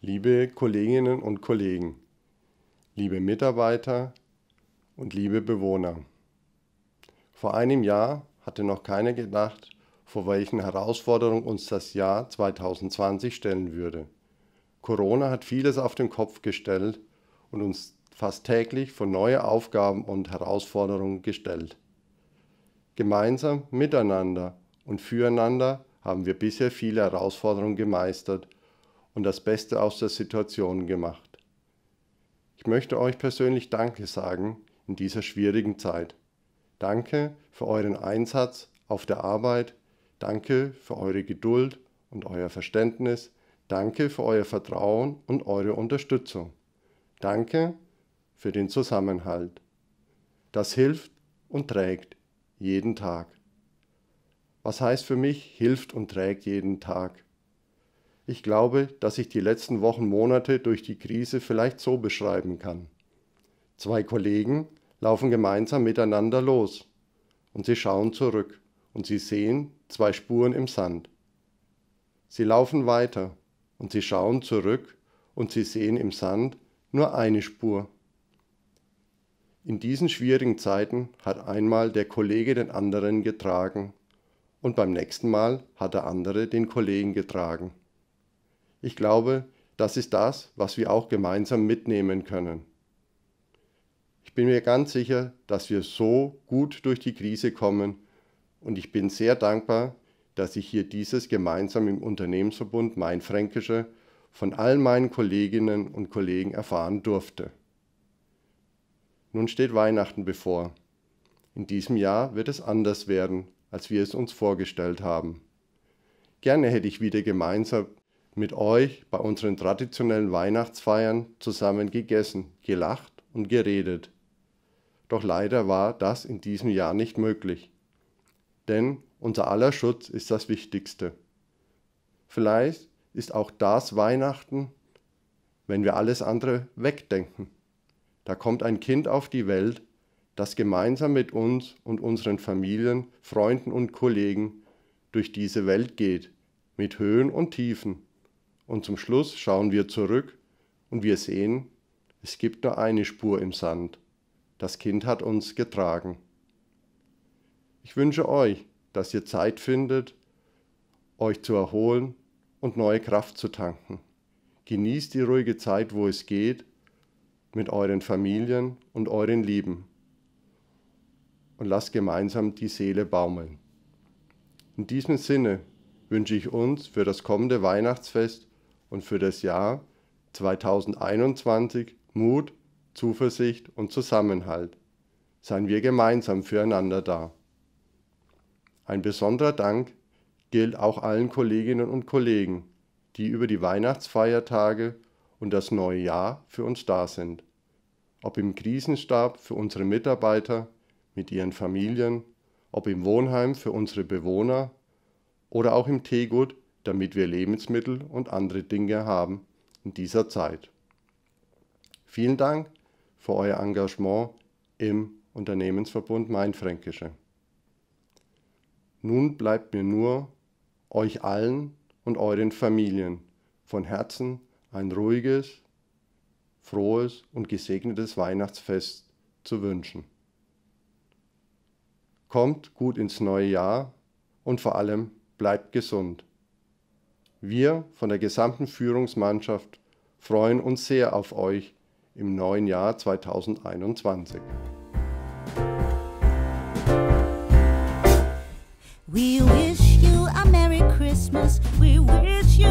liebe Kolleginnen und Kollegen, liebe Mitarbeiter und liebe Bewohner. Vor einem Jahr hatte noch keiner gedacht, vor welchen Herausforderungen uns das Jahr 2020 stellen würde. Corona hat vieles auf den Kopf gestellt und uns fast täglich vor neue Aufgaben und Herausforderungen gestellt. Gemeinsam, miteinander und füreinander haben wir bisher viele Herausforderungen gemeistert und das Beste aus der Situation gemacht. Ich möchte euch persönlich Danke sagen in dieser schwierigen Zeit. Danke für euren Einsatz auf der Arbeit, danke für eure Geduld und euer Verständnis, danke für euer Vertrauen und eure Unterstützung. Danke für den Zusammenhalt. Das hilft und trägt jeden Tag. Was heißt für mich hilft und trägt jeden Tag? Ich glaube, dass ich die letzten Wochen, Monate durch die Krise vielleicht so beschreiben kann. Zwei Kollegen laufen gemeinsam miteinander los und sie schauen zurück und sie sehen zwei Spuren im Sand. Sie laufen weiter und sie schauen zurück und sie sehen im Sand nur eine Spur. In diesen schwierigen Zeiten hat einmal der Kollege den anderen getragen und beim nächsten Mal hat der andere den Kollegen getragen. Ich glaube, das ist das, was wir auch gemeinsam mitnehmen können. Ich bin mir ganz sicher, dass wir so gut durch die Krise kommen und ich bin sehr dankbar, dass ich hier dieses gemeinsam im Unternehmensverbund Mainfränkische von all meinen Kolleginnen und Kollegen erfahren durfte. Nun steht Weihnachten bevor. In diesem Jahr wird es anders werden, als wir es uns vorgestellt haben. Gerne hätte ich wieder gemeinsam mit euch bei unseren traditionellen Weihnachtsfeiern zusammen gegessen, gelacht und geredet. Doch leider war das in diesem Jahr nicht möglich. Denn unser aller Schutz ist das Wichtigste. Vielleicht ist auch das Weihnachten, wenn wir alles andere wegdenken. Da kommt ein Kind auf die Welt, das gemeinsam mit uns und unseren Familien, Freunden und Kollegen durch diese Welt geht, mit Höhen und Tiefen und zum Schluss schauen wir zurück und wir sehen, es gibt nur eine Spur im Sand. Das Kind hat uns getragen. Ich wünsche euch, dass ihr Zeit findet, euch zu erholen und neue Kraft zu tanken. Genießt die ruhige Zeit, wo es geht, mit euren Familien und euren Lieben. Und lasst gemeinsam die Seele baumeln. In diesem Sinne wünsche ich uns für das kommende Weihnachtsfest und für das Jahr 2021 Mut, Zuversicht und Zusammenhalt. Seien wir gemeinsam füreinander da. Ein besonderer Dank gilt auch allen Kolleginnen und Kollegen, die über die Weihnachtsfeiertage und das neue Jahr für uns da sind. Ob im Krisenstab für unsere Mitarbeiter mit ihren Familien, ob im Wohnheim für unsere Bewohner oder auch im Teegut damit wir Lebensmittel und andere Dinge haben in dieser Zeit. Vielen Dank für euer Engagement im Unternehmensverbund Mainfränkische. Nun bleibt mir nur, euch allen und euren Familien von Herzen ein ruhiges, frohes und gesegnetes Weihnachtsfest zu wünschen. Kommt gut ins neue Jahr und vor allem bleibt gesund. Wir von der gesamten Führungsmannschaft freuen uns sehr auf euch im neuen Jahr 2021. We wish you a Merry Christmas. We wish you